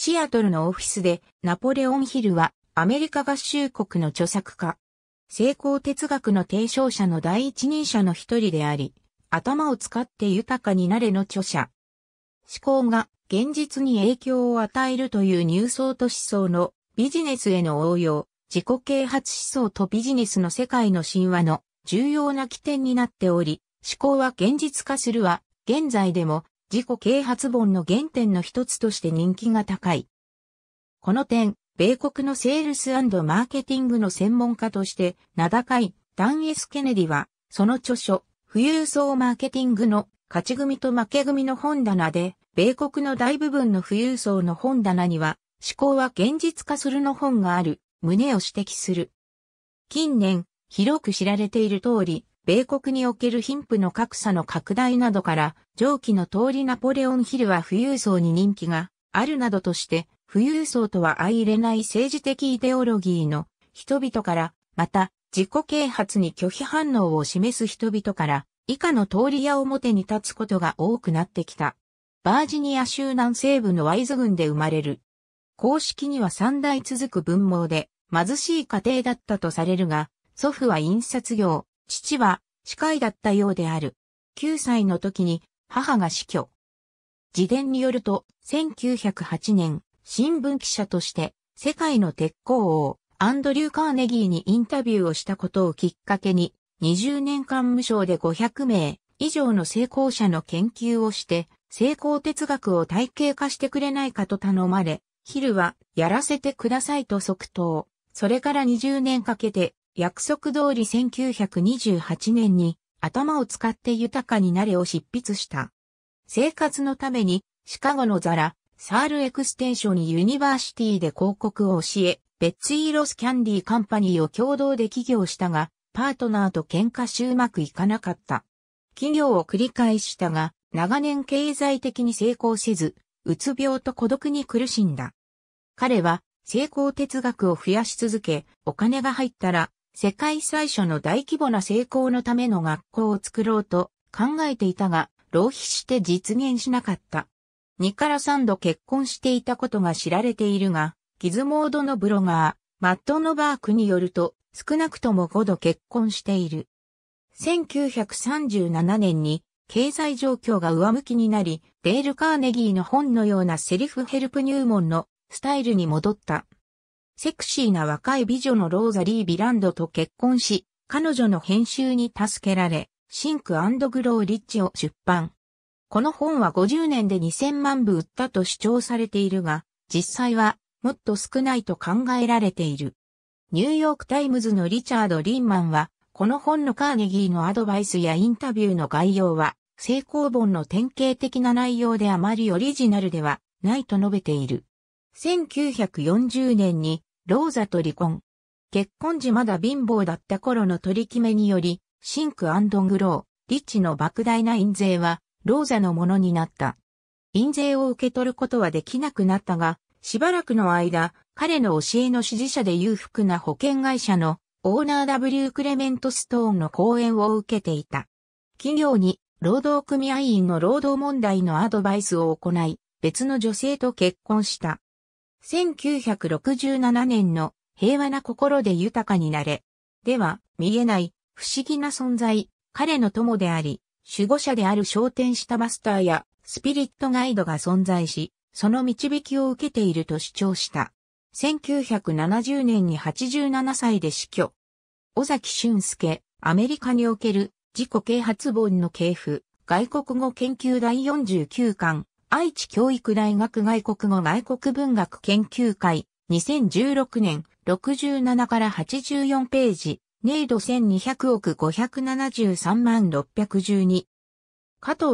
シアトルのオフィスでナポレオンヒルはアメリカ合衆国の著作家。成功哲学の提唱者の第一人者の一人であり、頭を使って豊かになれの著者。思考が現実に影響を与えるという入ーと思想のビジネスへの応用、自己啓発思想とビジネスの世界の神話の重要な起点になっており、思考は現実化するは現在でも自己啓発本の原点の一つとして人気が高い。この点、米国のセールスマーケティングの専門家として、名高いダン・エス・ケネディは、その著書、富裕層マーケティングの勝ち組と負け組の本棚で、米国の大部分の富裕層の本棚には、思考は現実化するの本がある、旨を指摘する。近年、広く知られている通り、米国における貧富の格差の拡大などから、上記の通りナポレオンヒルは富裕層に人気があるなどとして、富裕層とは相入れない政治的イデオロギーの人々から、また、自己啓発に拒否反応を示す人々から、以下の通りや表に立つことが多くなってきた。バージニア州南西部のワイズ郡で生まれる。公式には三代続く文盲で、貧しい家庭だったとされるが、祖父は印刷業、父は司会だったようである。9歳の時に母が死去。自伝によると、1908年、新聞記者として、世界の鉄鋼王、アンドリュー・カーネギーにインタビューをしたことをきっかけに、20年間無償で500名以上の成功者の研究をして、成功哲学を体系化してくれないかと頼まれ、昼はやらせてくださいと即答。それから20年かけて約束通り1928年に頭を使って豊かになれを執筆した。生活のためにシカゴのザラ、サールエクステンションユニバーシティで広告を教え、ベッツイーロスキャンディカンパニーを共同で起業したが、パートナーと喧嘩しうまくいかなかった。企業を繰り返したが、長年経済的に成功せず、うつ病と孤独に苦しんだ。彼は成功哲学を増やし続け、お金が入ったら世界最初の大規模な成功のための学校を作ろうと考えていたが、浪費して実現しなかった。2から3度結婚していたことが知られているが、ギズモードのブロガー、マット・ノバークによると、少なくとも5度結婚している。1937年に経済状況が上向きになり、デール・カーネギーの本のようなセリフヘルプ入門のスタイルに戻った。セクシーな若い美女のローザリー・ビランドと結婚し、彼女の編集に助けられ、シンクグロー・リッチを出版。この本は50年で2000万部売ったと主張されているが、実際はもっと少ないと考えられている。ニューヨークタイムズのリチャード・リンマンは、この本のカーネギーのアドバイスやインタビューの概要は、成功本の典型的な内容であまりオリジナルではないと述べている。1940年にローザと離婚。結婚時まだ貧乏だった頃の取り決めにより、シンクグロー、リッチの莫大な印税は、ローザのものになった。印税を受け取ることはできなくなったが、しばらくの間、彼の教えの支持者で裕福な保険会社のオーナー W. クレメント・ストーンの講演を受けていた。企業に労働組合員の労働問題のアドバイスを行い、別の女性と結婚した。1967年の平和な心で豊かになれ。では、見えない、不思議な存在、彼の友であり、守護者である昇天したマスターやスピリットガイドが存在し、その導きを受けていると主張した。1970年に87歳で死去。尾崎俊介、アメリカにおける自己啓発本の系譜、外国語研究第49巻、愛知教育大学外国語外国文学研究会、2016年、67から84ページ、ネイド1200億573万612。加藤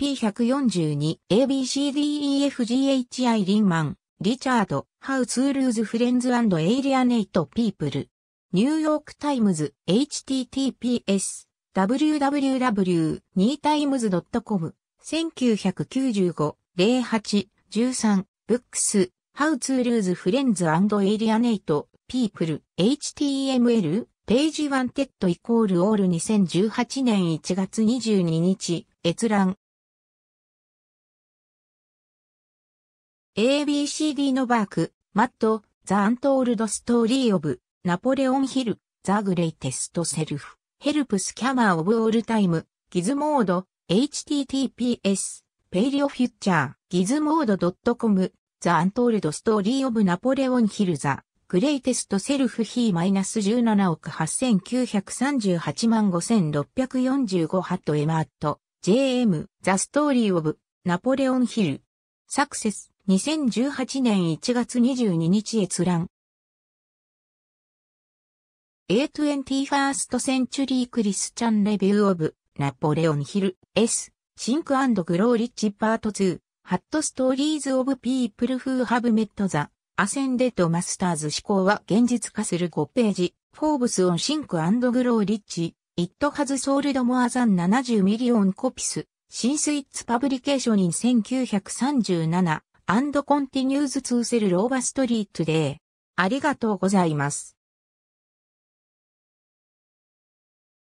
2015P142ABCDEFGHI リンマン、リチャード、ハウツールーズフレンズエイリアネイトピープル。ニューヨークタイムズ https www.2times.com 1995-08-13、ブックス、How to lose friends and alienate people, HTML、ページワンテッドイコールオール2018年1月22日、閲覧。ABCD のバーク、マット、ザ・アントールド・ストーリー・オブ、ナポレオン・ヒル、ザ・グレイテスト・セルフ、ヘルプス・キャマー・オブ・オール・タイム、ギズモード、https paleofuture, g i z m o d e .com The Untold Story of Napoleon Hill The Greatest Self He-17 億8938万5645ハットエマート JM The Story of Napoleon Hill success, 2018年1月22日閲覧 A21st Century Christian Review of ナポレオンヒル、S、シンクグローリッチパート2、ハットストーリーズオブピープルフーハブメットザ、アセンデッドマスターズ思考は現実化する5ページ、フォーブスオンシンクグローリッチ、イットハズソールドモアザン70ミリオンコピス、シンスイッツパブリケーションイン1937、アンドコンティニューズツーセルローバストリートデー。ありがとうございます。